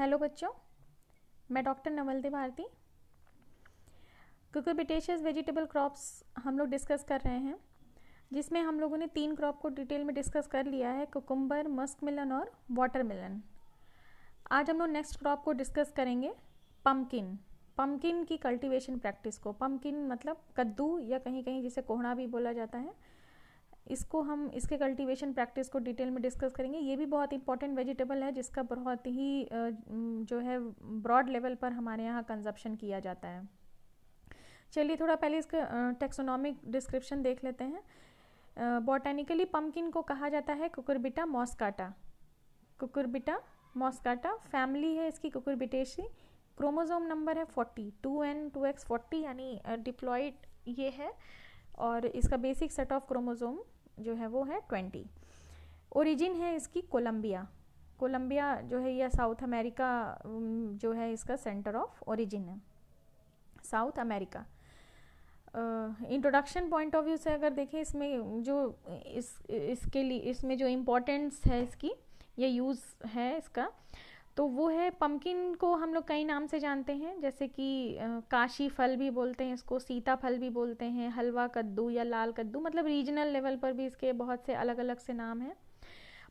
hello बच्चों मैं doctor Navaldi Bharti cucurbitaceous vegetable crops हम लोग डिस्कस कर रहे हैं जिसमें हम लोगों ने तीन क्रॉप को डिटेल में डिस्कस कर लिया है कुकुम्बर मस्क मिलन और वाटर मिलन आज हम लोग नेक्स्ट क्रॉप को डिस्कस करेंगे पम्पकिन पम्पकिन की कल्टीवेशन प्रैक्टिस को पम्पकिन मतलब कद्दू या कहीं कहीं जिसे कोहड़ा भी बोला जाता है इसको हम इसके कल्टीवेशन प्रैक्टिस को डिटेल में डिस्कस करेंगे ये भी बहुत इंपॉर्टेंट वेजिटेबल है जिसका बहुत ही जो है ब्रॉड लेवल पर हमारे यहाँ कंजप्शन किया जाता है चलिए थोड़ा पहले इसका टेक्सोनॉमिक डिस्क्रिप्शन देख लेते हैं बॉटेनिकली पम्पकिन को कहा जाता है Cucurbita moschata Cucurbita moschata family है इसकी कुकुरबिटेशी क्रोमोजोम नंबर है forty two n two x forty यानी डिप्लॉयड ये है और इसका बेसिक सेट ऑफ क्रोमोज़ोम जो है वो है ट्वेंटी ओरिजिन है इसकी कोलंबिया कोलंबिया जो है यह साउथ अमेरिका जो है इसका सेंटर ऑफ ओरिजिन है South America introduction point of view से अगर देखें इसमें जो इस इसके लिए इसमें जो इम्पोर्टेंस है इसकी यह यूज़ है इसका uh, तो वो है पम्पकिन को हम लोग कई नाम से जानते हैं जैसे कि काशी फल भी बोलते हैं इसको सीता फल भी बोलते हैं हलवा कद्दू या लाल कद्दू मतलब रीजनल लेवल पर भी इसके बहुत से अलग अलग से नाम हैं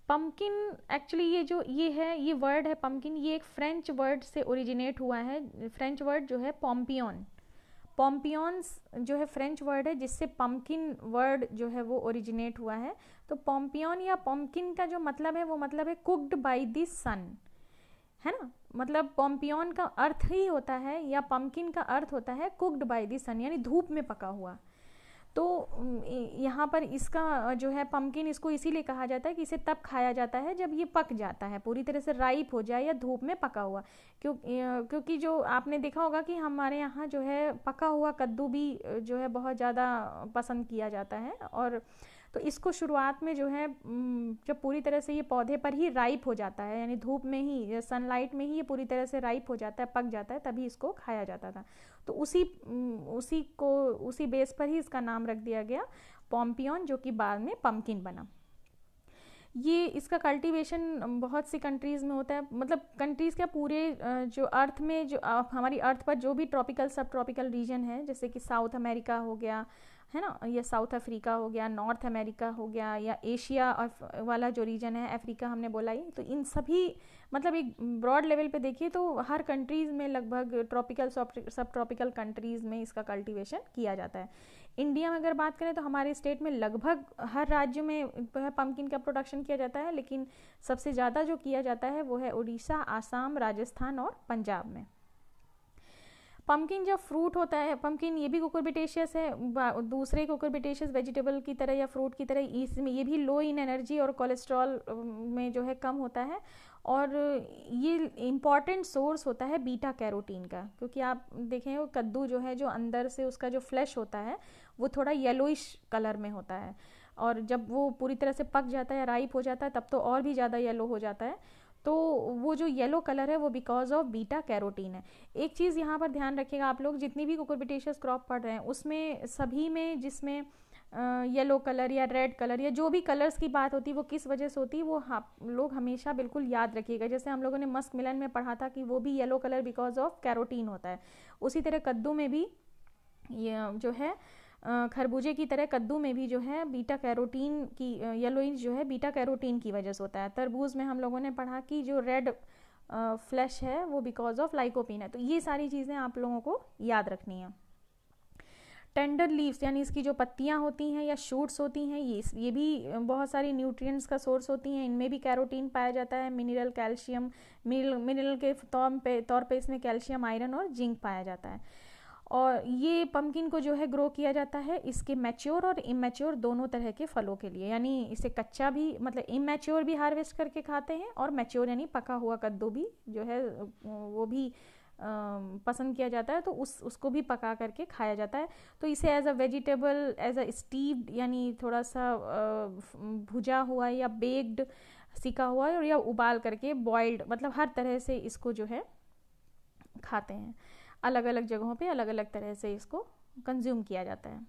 पम्पकिन एक्चुअली ये जो ये है ये वर्ड है पम्पकिन ये एक फ्रेंच वर्ड से ओरिजिनेट हुआ है फ्रेंच वर्ड जो है पॉम्पियन पॉम्पियंस जो है फ्रेंच वर्ड है जिससे पम्पकिन वर्ड जो है वो ओरिजिनेट हुआ है तो पॉम्पियन या पम्पकिन का जो मतलब है वो मतलब है कुक्ड बाई द सन है ना मतलब पॉम्पियन का अर्थ ही होता है या पम्पकिन का अर्थ होता है कुक्ड बाय द सन यानी धूप में पका हुआ तो यहाँ पर इसका जो है पम्पकिन इसको इसीलिए कहा जाता है कि इसे तब खाया जाता है जब ये पक जाता है पूरी तरह से राइप हो जाए या धूप में पका हुआ क्यों क्योंकि जो आपने देखा होगा कि हमारे यहाँ जो है पका हुआ कद्दू भी जो है बहुत ज़्यादा पसंद किया जाता है और तो इसको शुरुआत में जो है जब पूरी तरह से ये पौधे पर ही राइप हो जाता है यानी धूप में ही सनलाइट में ही ये पूरी तरह से राइप हो जाता है पक जाता है तभी इसको खाया जाता था तो उसी उसी को उसी बेस पर ही इसका नाम रख दिया गया पॉम्पियन जो कि बाद में पम्पकिन बना ये इसका कल्टीवेशन बहुत सी कंट्रीज़ में होता है मतलब कंट्रीज़ क्या पूरे जो अर्थ में जो हमारी अर्थ पर जो भी ट्रॉपिकल सब ट्रॉपिकल रीजन है जैसे कि साउथ अमेरिका हो गया है ना ये साउथ अफ्रीका हो गया नॉर्थ अमेरिका हो गया या एशिया वाला जो रीजन है अफ्रीका हमने बोला ही तो इन सभी मतलब एक ब्रॉड लेवल पे देखिए तो हर कंट्रीज़ में लगभग ट्रॉपिकल सब ट्रॉपिकल कंट्रीज़ में इसका कल्टीवेशन किया जाता है इंडिया में अगर बात करें तो हमारे स्टेट में लगभग हर राज्य में पम्पकिन का प्रोडक्शन किया जाता है लेकिन सबसे ज़्यादा जो किया जाता है वो है उड़ीसा आसाम राजस्थान और पंजाब में पम्पकिन जो फ्रूट होता है पम्पकिन ये भी कुकुरबिटेशियस है दूसरे कुकुरबिटेशियस वेजिटेबल की तरह या फ्रूट की तरह इसमें ये भी लो इन एनर्जी और कोलेस्ट्रॉल में जो है कम होता है और ये इम्पॉर्टेंट सोर्स होता है बीटा कैरोटीन का क्योंकि आप देखें वो कद्दू जो है जो अंदर से उसका जो फ्लैश होता है वो थोड़ा येलोइश कलर में होता है और जब वो पूरी तरह से पक जाता है राइप हो जाता है तब तो और भी ज़्यादा येलो हो जाता है तो वो जो येलो कलर है वो बिकॉज ऑफ बीटा कैरोटीन है एक चीज़ यहाँ पर ध्यान रखिएगा आप लोग जितनी भी कुकुरबिटेशियस क्रॉप पढ़ रहे हैं उसमें सभी में जिसमें येलो कलर या रेड कलर या जो भी कलर्स की बात होती है वो किस वजह से होती है वो आप लोग हमेशा बिल्कुल याद रखिएगा जैसे हम लोगों ने मस्क मिलन में पढ़ा था कि वो भी yellow colour because of carotene होता है उसी तरह कद्दू में भी ये जो है खरबूजे की तरह कद्दू में भी जो है बीटा कैरोटीन की येलोइन जो है बीटा कैरोटीन की वजह से होता है तरबूज में हम लोगों ने पढ़ा कि जो रेड फ्लैश है वो बिकॉज ऑफ लाइकोपिन है तो ये सारी चीज़ें आप लोगों को याद रखनी है टेंडर लीव्स यानी इसकी जो पत्तियाँ होती हैं या शूट्स होती हैं ये ये भी बहुत सारी न्यूट्रिएंट्स का सोर्स होती हैं इनमें भी कैरोटीन पाया जाता है मिनरल कैल्शियम मिनरल के तौर पे तौर पे इसमें कैल्शियम आयरन और जिंक पाया जाता है और ये पम्पकिन को जो है ग्रो किया जाता है इसके मैच्योर और इमेच्योर दोनों तरह के फलों के लिए यानी इसे कच्चा भी मतलब इमेच्योर भी हार्वेस्ट करके खाते हैं और मैच्योर यानी पका हुआ कद्दू भी जो है वो भी पसंद किया जाता है तो उस उसको भी पका करके खाया जाता है तो इसे as a vegetable as a stewed यानी थोड़ा सा भुजा हुआ या बेक्ड सिका हुआ और या उबाल करके बॉइल्ड मतलब हर तरह से इसको जो है खाते हैं अलग अलग जगहों पे अलग अलग तरह से इसको कंज्यूम किया जाता है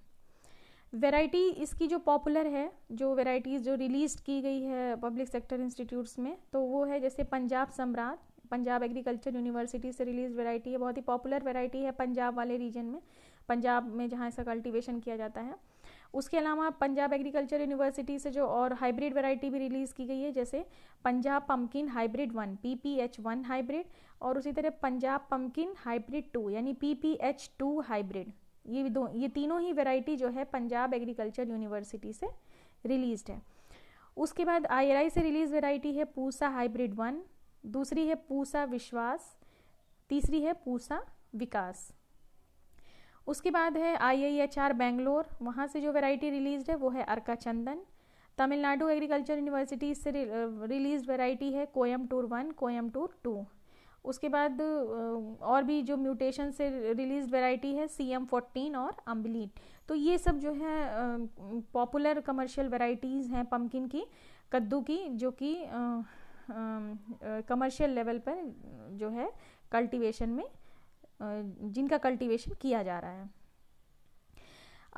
वैरायटी इसकी जो पॉपुलर है जो वेराइटीज़ जो रिलीज़ की गई है पब्लिक सेक्टर इंस्टीट्यूट्स में तो वो है जैसे पंजाब सम्राट पंजाब एग्रीकल्चर यूनिवर्सिटी से रिलीज वेराइटी है बहुत ही पॉपुलर वेराइटी है पंजाब वाले रीजन में पंजाब में जहाँ इसका कल्टीवेशन किया जाता है उसके अलावा पंजाब एग्रीकल्चर यूनिवर्सिटी से जो और हाइब्रिड वैरायटी भी रिलीज़ की गई है जैसे Punjab pumpkin hybrid one P P H one hybrid और उसी तरह पंजाब पम्पकिन हाइब्रिड टू यानी P P H two hybrid ये दो ये तीनों ही वैरायटी जो है पंजाब एग्रीकल्चर यूनिवर्सिटी से रिलीज है उसके बाद आई से रिलीज वेराइटी है पूसा हाइब्रिड वन दूसरी है पूसा विश्वास तीसरी है पूसा विकास उसके बाद है आई आई एच आर बेंगलोर वहाँ से जो वेराइटी रिलीज है वो है अर्का चंदन तमिलनाडु एग्रीकल्चर यूनिवर्सिटी से रिलीज वैरायटी है कोयम टूर वन कोयम टूर टू उसके बाद और भी जो म्यूटेशन से रिलीज वेराइटी है सी एम फोर्टीन और अम्बलीट तो ये सब जो है पॉपुलर कमर्शियल वेराइटीज़ हैं पम्पकिन की कद्दू की जो कि कमर्शियल लेवल पर जो है कल्टीवेशन में जिनका कल्टीवेशन किया जा रहा है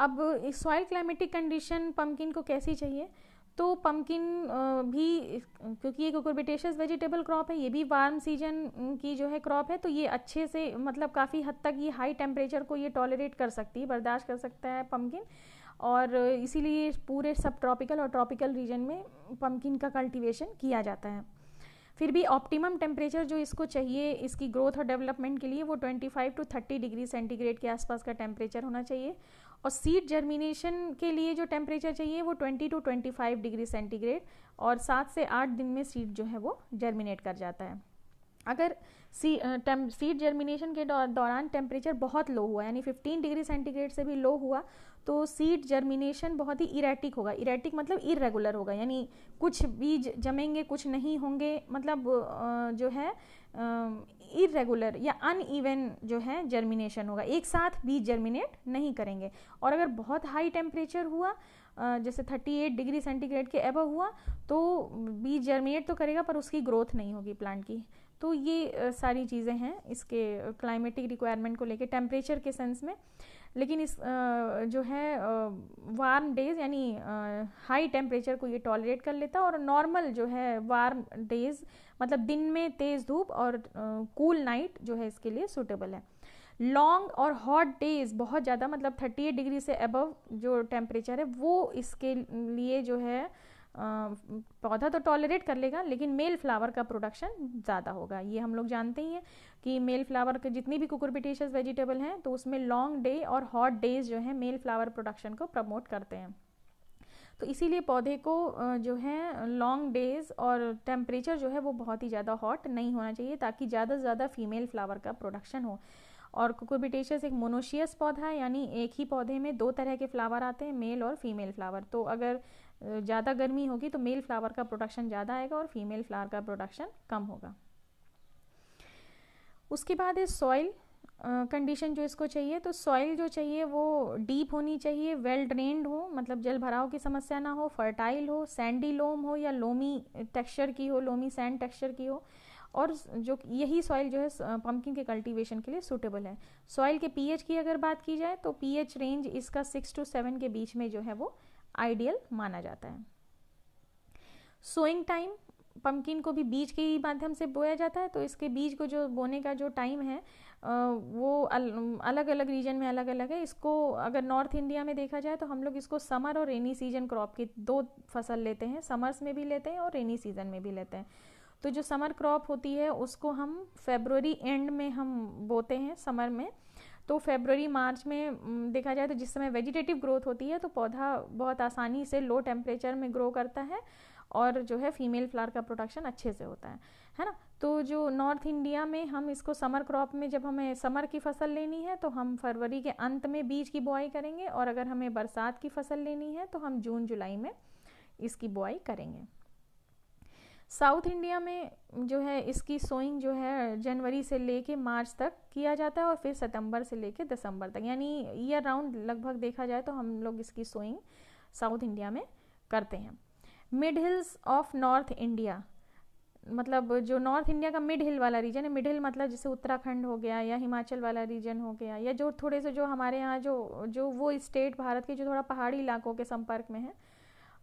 अब सॉइल क्लाइमेटिक कंडीशन पम्पकिन को कैसी चाहिए तो पम्पकिन भी क्योंकि ये कुकुरबिटेशियस वेजिटेबल क्रॉप है ये भी वार्म सीजन की जो है क्रॉप है तो ये अच्छे से मतलब काफ़ी हद तक ये हाई टेम्परेचर को ये टॉलरेट कर सकती है बर्दाश्त कर सकता है पम्पकिन और इसीलिए पूरे सब ट्रॉपिकल और ट्रॉपिकल रीजन में पम्पकिन का कल्टीवेशन किया जाता है फिर भी ऑप्टिमम टेम्परेचर जो इसको चाहिए इसकी ग्रोथ और डेवलपमेंट के लिए वो 25 टू 30 डिग्री सेंटीग्रेड के आसपास का टेम्परेचर होना चाहिए और सीड जर्मिनेशन के लिए जो टेम्परेचर चाहिए वो 20 टू 25 डिग्री सेंटीग्रेड और सात से आठ दिन में सीड जो है वो जर्मिनेट कर जाता है अगर सी सीड जर्मिनेशन के दौरान टेम्परेचर बहुत लो हुआ यानी 15 डिग्री सेंटीग्रेड से भी लो हुआ तो सीड जर्मिनेशन बहुत ही इरेटिक होगा इरेटिक मतलब इरेगुलर होगा यानी कुछ बीज जमेंगे कुछ नहीं होंगे मतलब जो है इरेगुलर या अन ईवन जो है जर्मिनेशन होगा एक साथ बीज जर्मिनेट नहीं करेंगे और अगर बहुत हाई टेम्परेचर हुआ जैसे 38 डिग्री सेंटीग्रेड के एबव हुआ तो बीज जर्मिनेट तो करेगा पर उसकी ग्रोथ नहीं होगी प्लांट की तो ये सारी चीज़ें हैं इसके क्लाइमेटिक रिक्वायरमेंट को लेके टेम्परेचर के सेंस में लेकिन इस जो है वार्म डेज यानी हाई टेम्परेचर को ये टॉलरेट कर लेता और नॉर्मल जो है वार्म डेज मतलब दिन में तेज़ धूप और कूल नाइट जो है इसके लिए सूटेबल है लॉन्ग और हॉट डेज बहुत ज़्यादा मतलब 38 डिग्री से अबव जो टेम्परेचर है वो इसके लिए जो है पौधा तो टॉलरेट कर लेगा लेकिन मेल फ्लावर का प्रोडक्शन ज़्यादा होगा ये हम लोग जानते ही हैं कि मेल फ्लावर के जितनी भी कुकुरबिटेशियस वेजिटेबल हैं तो उसमें लॉन्ग डे और हॉट डेज जो है मेल फ्लावर प्रोडक्शन को प्रमोट करते हैं तो इसीलिए पौधे को जो है लॉन्ग डेज और टेम्परेचर जो है वो बहुत ही ज़्यादा हॉट नहीं होना चाहिए ताकि ज़्यादा से ज़्यादा फीमेल फ्लावर का प्रोडक्शन हो और कुकुरबिटेशियस एक मोनोशियस पौधा है यानी एक ही पौधे में दो तरह के फ्लावर आते हैं मेल और फीमेल फ्लावर तो अगर ज़्यादा गर्मी होगी तो मेल फ्लावर का प्रोडक्शन ज़्यादा आएगा और फीमेल फ्लावर का प्रोडक्शन कम होगा उसके बाद है सॉइल कंडीशन जो इसको चाहिए तो सॉइल जो चाहिए वो डीप होनी चाहिए वेल ड्रेन्ड हो मतलब जल भराव की समस्या ना हो फर्टाइल हो सैंडी लोम हो या लोमी टेक्सचर की हो लोमी सैंड टेक्सचर की हो और जो यही सॉइल जो है पम्पकिन के कल्टीवेशन के लिए सूटेबल है सॉइल के पीएच की अगर बात की जाए तो पीएच रेंज इसका सिक्स टू सेवन के बीच में जो है वो आइडियल माना जाता है सोइंग टाइम पम्पकिन को भी बीज के ही माध्यम से बोया जाता है तो इसके बीज को जो बोने का जो टाइम है वो अल, अलग अलग रीजन में अलग अलग है इसको अगर नॉर्थ इंडिया में देखा जाए तो हम लोग इसको समर और रेनी सीजन क्रॉप की दो फसल लेते हैं समर्स में भी लेते हैं और रेनी सीजन में भी लेते हैं तो जो समर क्रॉप होती है उसको हम फेबररी एंड में हम बोते हैं समर में तो फेबररी मार्च में देखा जाए तो जिस समय वेजिटेटिव ग्रोथ होती है तो पौधा बहुत आसानी से लो टेम्परेचर में ग्रो करता है और जो है फीमेल फ्लावर का प्रोडक्शन अच्छे से होता है है ना तो जो नॉर्थ इंडिया में हम इसको समर क्रॉप में जब हमें समर की फसल लेनी है तो हम फरवरी के अंत में बीज की बुआई करेंगे और अगर हमें बरसात की फसल लेनी है तो हम जून जुलाई में इसकी बुआई करेंगे साउथ इंडिया में जो है इसकी सोइंग जो है जनवरी से लेके मार्च तक किया जाता है और फिर सितंबर से लेके दिसंबर तक यानी ईयर राउंड लगभग देखा जाए तो हम लोग इसकी सोइंग साउथ इंडिया में करते हैं mid hills of north India मतलब जो नॉर्थ इंडिया का मिड हिल वाला रीजन है मिड हिल मतलब जैसे उत्तराखंड हो गया या हिमाचल वाला रीजन हो गया या जो थोड़े से जो हमारे यहाँ जो जो वो स्टेट भारत के जो थोड़ा पहाड़ी इलाकों के संपर्क में है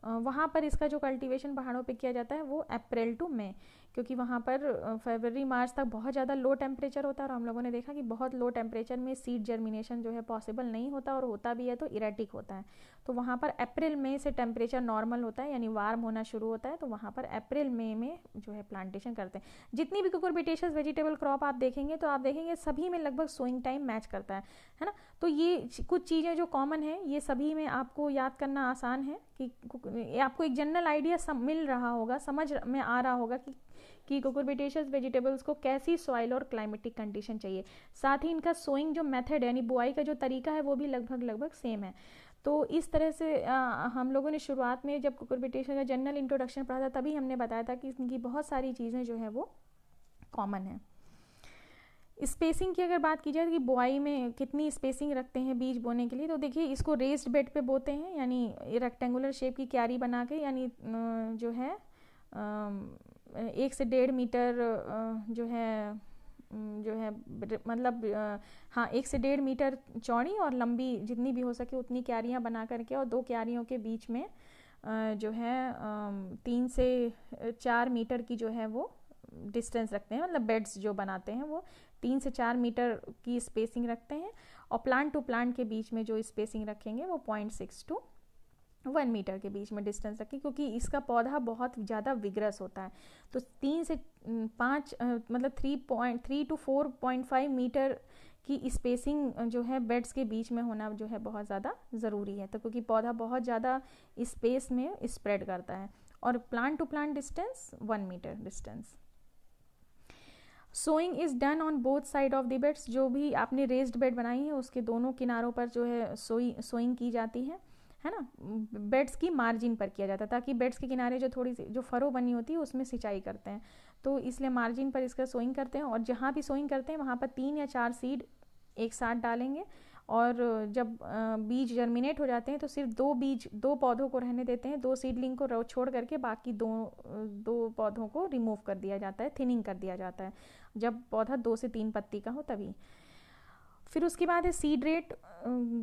वहाँ पर इसका जो कल्टीवेशन पहाड़ों पे किया जाता है वो अप्रैल टू मई क्योंकि वहाँ पर फरवरी मार्च तक बहुत ज़्यादा लो टेम्परेचर होता है और हम लोगों ने देखा कि बहुत लो टेम्परेचर में सीड जर्मिनेशन जो है पॉसिबल नहीं होता और होता भी है तो इरेटिक होता है तो वहाँ पर अप्रैल मई से टेम्परेचर नॉर्मल होता है यानी वार्म होना शुरू होता है तो वहाँ पर अप्रैल मई में जो है प्लांटेशन करते हैं जितनी भी कुकुरबिटेशस वेजिटेबल क्रॉप आप देखेंगे तो आप देखेंगे सभी में लगभग सोइंग टाइम मैच करता है है ना तो ये कुछ चीज़ें जो कॉमन है ये सभी में आपको याद करना आसान है कि आपको एक जनरल आइडिया मिल रहा होगा समझ में आ रहा होगा कि कि कुकुरबिटेशियस वेजिटेबल्स को कैसी सॉइल और क्लाइमेटिक कंडीशन चाहिए साथ ही इनका सोइंग जो मेथड यानी बुआई का जो तरीका है वो भी लगभग लगभग सेम है तो इस तरह से आ, हम लोगों ने शुरुआत में जब कुकुरबिटेशन का जनरल इंट्रोडक्शन पढ़ा था तभी हमने बताया था कि इनकी बहुत सारी चीज़ें जो है वो कॉमन है स्पेसिंग की अगर बात की जाए कि बुआई में कितनी स्पेसिंग रखते हैं बीज बोने के लिए तो देखिए इसको रेस्ड बेड पे बोते हैं यानी रेक्टेंगुलर शेप की क्यारी बना के यानी जो है एक से डेढ़ मीटर जो है जो है मतलब हाँ एक से डेढ़ मीटर चौड़ी और लंबी जितनी भी हो सके उतनी क्यारियाँ बना करके और दो क्यारियों के बीच में जो है तीन से चार मीटर की जो है वो डिस्टेंस रखते हैं मतलब बेड्स जो बनाते हैं वो तीन से चार मीटर की स्पेसिंग रखते हैं और प्लांट टू प्लांट के बीच में जो स्पेसिंग रखेंगे वो point six to one metre के बीच में डिस्टेंस रखें क्योंकि इसका पौधा बहुत ज़्यादा विग्रस होता है तो तीन से पाँच मतलब three point three to four point five metre की स्पेसिंग जो है बेड्स के बीच में होना जो है बहुत ज़्यादा ज़रूरी है तो क्योंकि पौधा बहुत ज़्यादा स्पेस में स्प्रेड करता है और plant to plant distance one metre distance sowing is done on both side of the beds जो भी आपने रेस्ड बेड बनाई है उसके दोनों किनारों पर जो है सोई सोइंग की जाती है है ना बेड्स की मार्जिन पर किया जाता है ताकि बेड्स के किनारे जो थोड़ी सी जो फरो बनी होती है उसमें सिंचाई करते हैं तो इसलिए मार्जिन पर इसका सोइंग करते हैं और जहाँ भी सोइंग करते हैं वहाँ पर तीन या चार सीड एक साथ डालेंगे और जब बीज जर्मिनेट हो जाते हैं तो सिर्फ दो बीज दो पौधों को रहने देते हैं दो सीडलिंग को छोड़ करके बाकी दो दो पौधों को रिमूव कर दिया जाता है थिनिंग कर दिया जाता है जब पौधा दो से तीन पत्ती का हो तभी फिर उसके बाद है सीड रेट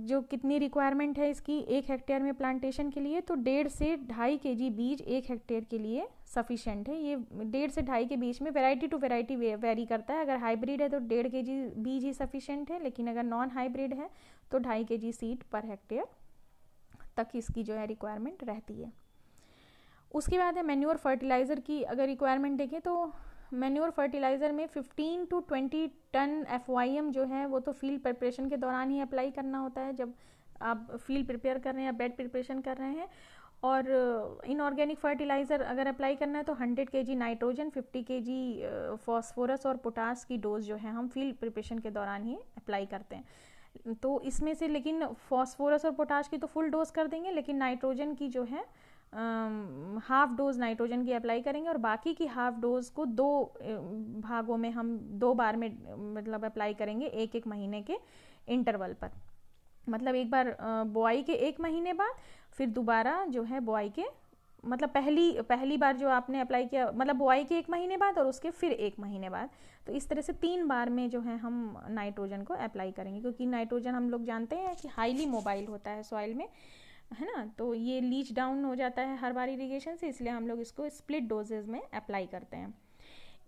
जो कितनी रिक्वायरमेंट है इसकी एक हेक्टेयर में प्लांटेशन के लिए तो डेढ़ से ढाई के जी बीज एक हेक्टेयर के लिए सफिशेंट है ये डेढ़ से ढाई के बीच में वैरायटी टू वैरायटी वेरी करता है अगर हाइब्रिड है तो डेढ़ के जी बीज ही सफिशेंट है लेकिन अगर नॉन हाइब्रिड है तो ढाई के जी सीड पर हेक्टेयर तक इसकी जो है रिक्वायरमेंट रहती है उसके बाद है मैन्योर फर्टिलाइज़र की अगर रिक्वायरमेंट देखें तो मैन्योर फर्टिलाइज़र में 15 टू 20 टन एफ जो है वो तो फील्ड प्रिपरेशन के दौरान ही अप्लाई करना होता है जब आप फील्ड प्रिपेयर कर रहे हैं या बेड प्रिपरेशन कर रहे हैं और इनऑर्गेनिक uh, फर्टिलाइज़र अगर अप्लाई करना है तो 100 K G nitrogen 50 K G phosphorus और पोटास की डोज जो है हम फील्ड प्रिपरेशन के दौरान ही अप्लाई करते हैं तो इसमें से लेकिन फॉस्फोरस और पोटास की तो फुल डोज कर देंगे लेकिन नाइट्रोजन की जो है हाफ डोज नाइट्रोजन की अप्लाई करेंगे और बाकी की हाफ डोज को दो भागों में हम दो बार में मतलब अप्लाई करेंगे एक एक महीने के इंटरवल पर मतलब एक बार बुआई के एक महीने बाद फिर दोबारा जो है बुआई के मतलब पहली पहली बार जो आपने अप्लाई किया मतलब बुआई के एक महीने बाद और उसके फिर एक महीने बाद तो इस तरह से तीन बार में जो है हम नाइट्रोजन को अप्लाई करेंगे क्योंकि नाइट्रोजन हम लोग जानते हैं कि हाईली मोबाइल होता है सॉइल में है ना तो ये लीच डाउन हो जाता है हर बार इरीगेशन से इसलिए हम लोग इसको स्प्लिट डोजेज में अप्लाई करते हैं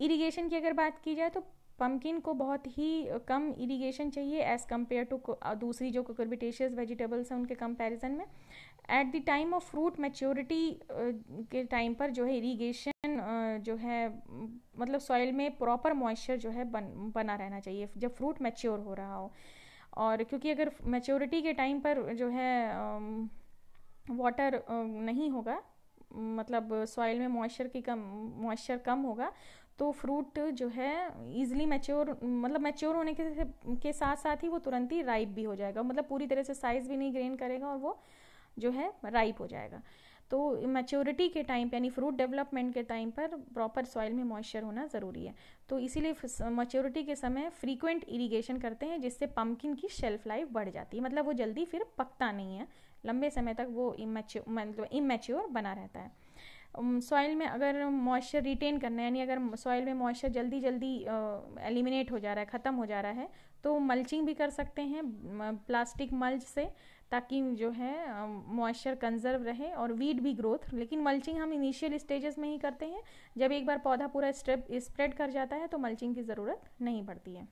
इरीगेशन की अगर बात की जाए तो पम्पकिन को बहुत ही कम इरीगेशन चाहिए एज़ कम्पेयर टू दूसरी जो कुकरबिटेशियस वेजिटेबल्स हैं उनके कंपैरिजन में at the time of fruit maturity के टाइम पर जो है इरीगेशन जो है मतलब सॉइल में प्रॉपर मॉइस्चर जो है बन बना रहना चाहिए जब फ्रूट मैच्योर हो रहा हो और क्योंकि अगर मैच्योरिटी के टाइम पर जो है वाटर नहीं होगा मतलब सॉइल में मॉइस्चर की कम मॉइस्चर कम होगा तो फ्रूट जो है ईजिली मैच्योर मतलब मैच्योर होने के के साथ साथ ही वो तुरंत ही राइप भी हो जाएगा मतलब पूरी तरह से साइज़ भी नहीं ग्रेन करेगा और वो जो है राइप हो जाएगा तो मैच्योरिटी के टाइम पर यानी फ्रूट डेवलपमेंट के टाइम पर प्रॉपर सॉइल में मॉइस्चर होना ज़रूरी है तो इसीलिए मैच्योरिटी के समय फ्रीक्वेंट इरीगेशन करते हैं जिससे पम्पकिन की शेल्फ लाइफ बढ़ जाती है मतलब वो जल्दी फिर पकता नहीं है लंबे समय तक वो इमेच्योर मतलब इमेच्योर बना रहता है सॉइल में अगर मॉइस्चर रिटेन करना है यानी अगर सॉइल में मॉइस्चर जल्दी जल्दी एलिमिनेट हो जा रहा है ख़त्म हो जा रहा है तो मल्चिंग भी कर सकते हैं प्लास्टिक मल्च से ताकि जो है मॉइस्चर कंजर्व रहे और वीड भी ग्रोथ लेकिन मल्चिंग हम इनिशियल स्टेजेस में ही करते हैं जब एक बार पौधा पूरा स्ट्रेप स्प्रेड कर जाता है तो मल्चिंग की ज़रूरत नहीं पड़ती है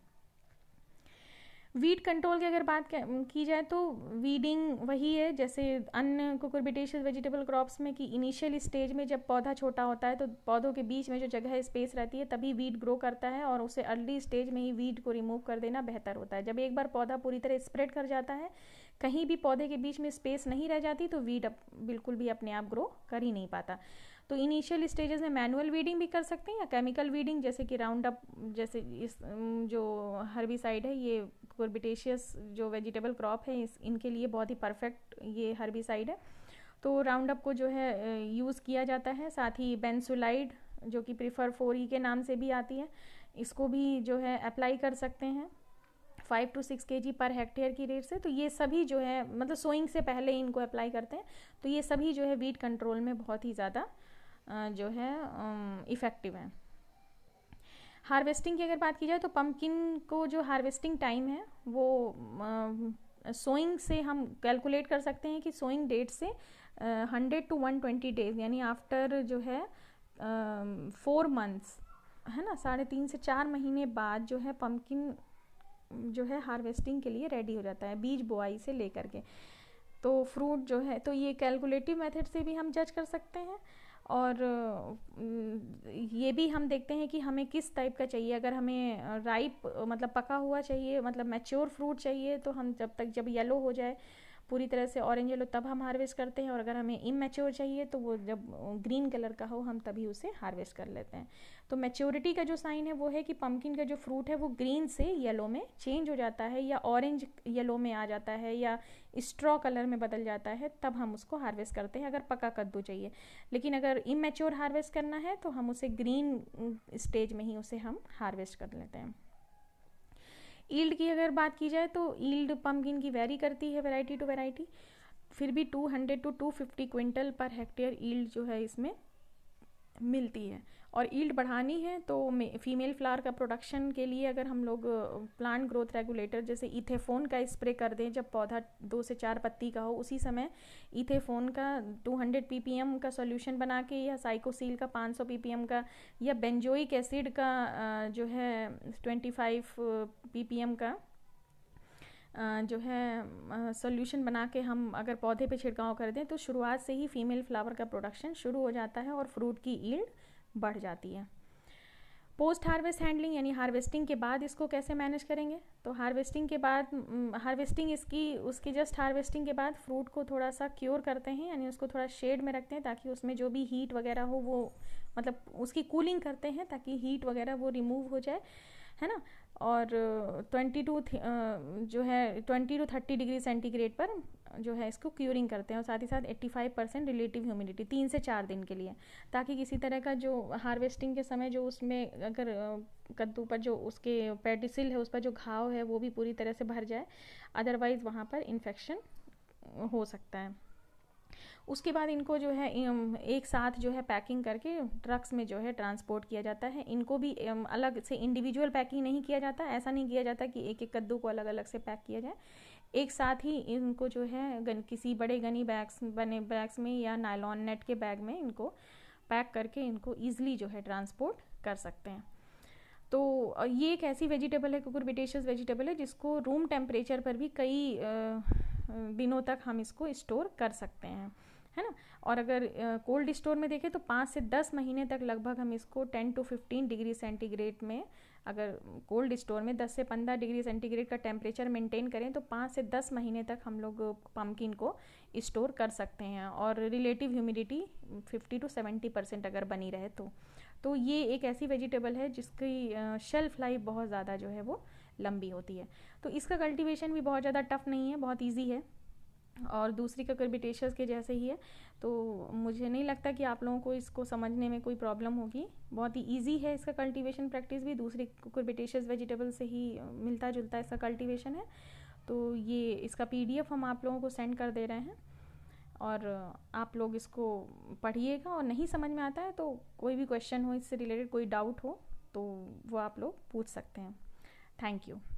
वीड कंट्रोल की अगर बात की जाए तो वीडिंग वही है जैसे अन्य कुकुरबिटेश वेजिटेबल क्रॉप्स में कि इनिशियल स्टेज में जब पौधा छोटा होता है तो पौधों के बीच में जो जगह स्पेस रहती है तभी वीड ग्रो करता है और उसे अर्ली स्टेज में ही वीड को रिमूव कर देना बेहतर होता है जब एक बार पौधा पूरी तरह स्प्रेड कर जाता है कहीं भी पौधे के बीच में स्पेस नहीं रह जाती तो वीड बिल्कुल भी अपने आप ग्रो कर ही नहीं पाता तो इनिशियल स्टेजेस में मैनुअल वीडिंग भी कर सकते हैं या केमिकल वीडिंग जैसे कि राउंड अप जैसे इस जो हर्बिसाइड है ये कुर्बिटेशियस जो वेजिटेबल क्रॉप है इस इनके लिए बहुत ही परफेक्ट ये हर्बिसाइड है तो राउंड अप को जो है यूज़ किया जाता है साथ ही बेंसुलाइड जो कि प्रीफर फोर ई के नाम से भी आती है इसको भी जो है अप्लाई कर सकते हैं फाइव टू सिक्स के जी पर हेक्टेयर की रेट से तो ये सभी जो है मतलब सोइंग से पहले इनको अप्लाई करते हैं तो ये सभी जो है वीट कंट्रोल में बहुत ही ज़्यादा जो है इफ़ेक्टिव हैं हार्वेस्टिंग की अगर बात की जाए तो पम्पकिन को जो हार्वेस्टिंग टाइम है वो सोइंग से हम कैलकुलेट कर सकते हैं कि सोइंग डेट से hundred to one twenty days यानी आफ्टर जो है फोर मंथ्स है ना साढ़े तीन से चार महीने बाद जो है पम्पकिन जो है हार्वेस्टिंग के लिए रेडी हो जाता है बीज बोआई से लेकर के तो फ्रूट जो है तो ये कैलकुलेटिव मेथड से भी हम जज कर सकते हैं और ये भी हम देखते हैं कि हमें किस टाइप का चाहिए अगर हमें राइप मतलब पका हुआ चाहिए मतलब मैच्योर फ्रूट चाहिए तो हम जब तक जब येलो हो जाए पूरी तरह से ऑरेंज येलो तब हम हार्वेस्ट करते हैं और अगर हमें इमेच्योर चाहिए तो वो जब ग्रीन कलर का हो हम तभी उसे हार्वेस्ट कर लेते हैं तो मेच्योरिटी का जो साइन है वो है कि पम्पकिन का जो फ्रूट है वो ग्रीन से येलो में चेंज हो जाता है या ऑरेंज येलो में आ जाता है या स्ट्रॉ कलर में बदल जाता है तब हम उसको हार्वेस्ट करते हैं अगर पका कद्दू चाहिए लेकिन अगर इमेच्योर हार्वेस्ट करना है तो हम उसे ग्रीन स्टेज में ही उसे हम हार्वेस्ट कर लेते हैं ईल्ड की अगर बात की जाए तो ईल्ड पम्पकिन की वेरी करती है वेराइटी टू वेराइटी फिर भी 200 to 250 quintal per hectare yield जो है इसमें मिलती है और ईल्ड बढ़ानी है तो फीमेल फ्लावर का प्रोडक्शन के लिए अगर हम लोग प्लांट ग्रोथ रेगुलेटर जैसे इथेफोन का स्प्रे कर दें जब पौधा दो से चार पत्ती का हो उसी समय इथेफोन का 200 पीपीएम का सॉल्यूशन बना के या साइकोसील का 500 पीपीएम का या बेंजोइक एसिड का जो है 25 पीपीएम का जो है सॉल्यूशन बना के हम अगर पौधे पे छिड़काव कर दें तो शुरुआत से ही फीमेल फ्लावर का प्रोडक्शन शुरू हो जाता है और फ्रूट की ईल्ड बढ़ जाती है पोस्ट हार्वेस्ट हैंडलिंग यानी हार्वेस्टिंग के बाद इसको कैसे मैनेज करेंगे तो हार्वेस्टिंग के बाद हार्वेस्टिंग इसकी उसके जस्ट हार्वेस्टिंग के बाद फ्रूट को थोड़ा सा क्योर करते हैं यानी उसको थोड़ा शेड में रखते हैं ताकि उसमें जो भी हीट वगैरह हो वो मतलब उसकी कूलिंग करते हैं ताकि हीट वगैरह वो रिमूव हो जाए है ना और ट्वेंटी टू जो है twenty two thirty degree centigrade पर जो है इसको क्यूरिंग करते हैं और साथ ही साथ 85 परसेंट रिलेटिव ह्यूमिडिटी तीन से चार दिन के लिए ताकि किसी तरह का जो हार्वेस्टिंग के समय जो उसमें अगर कद्दू पर जो उसके पेडिसिल है उस पर जो घाव है वो भी पूरी तरह से भर जाए अदरवाइज़ वहाँ पर इन्फेक्शन हो सकता है उसके बाद इनको जो है एक साथ जो है पैकिंग करके ट्रक्स में जो है ट्रांसपोर्ट किया जाता है इनको भी अलग से इंडिविजुअल पैकिंग नहीं किया जाता ऐसा नहीं किया जाता कि एक एक कद्दू को अलग अलग से पैक किया जाए एक साथ ही इनको जो है गन किसी बड़े गनी बैग्स बने बैग्स में या नायलॉन नेट के बैग में इनको पैक करके इनको ईजिली जो है ट्रांसपोर्ट कर सकते हैं तो ये एक ऐसी वेजिटेबल है कुकुरबिटेशियस वेजिटेबल है जिसको रूम टेम्परेचर पर भी कई दिनों तक हम इसको स्टोर कर सकते हैं है ना और अगर कोल्ड स्टोर में देखें तो पाँच से दस महीने तक लगभग हम इसको ten to fifteen degree centigrade में अगर कोल्ड स्टोर में दस से पंद्रह डिग्री सेंटीग्रेड का टेम्परेचर मेंटेन करें तो पाँच से दस महीने तक हम लोग पम्पकिन को स्टोर कर सकते हैं और relative humidity fifty to seventy percent अगर बनी रहे तो तो ये एक ऐसी वेजिटेबल है जिसकी शेल्फ लाइफ बहुत ज़्यादा जो है वो लंबी होती है तो इसका कल्टीवेशन भी बहुत ज़्यादा टफ नहीं है बहुत ईजी है और दूसरी ककरबिटेशस के जैसे ही है तो मुझे नहीं लगता कि आप लोगों को इसको समझने में कोई प्रॉब्लम होगी बहुत ही इजी है इसका कल्टीवेशन प्रैक्टिस भी दूसरी कुकुरबिटेशस वेजिटेबल से ही मिलता जुलता इसका कल्टीवेशन है तो ये इसका पी हम आप लोगों को सेंड कर दे रहे हैं और आप लोग इसको पढ़िएगा और नहीं समझ में आता है तो कोई भी क्वेश्चन हो इससे रिलेटेड कोई डाउट हो तो वो आप लोग पूछ सकते हैं थैंक यू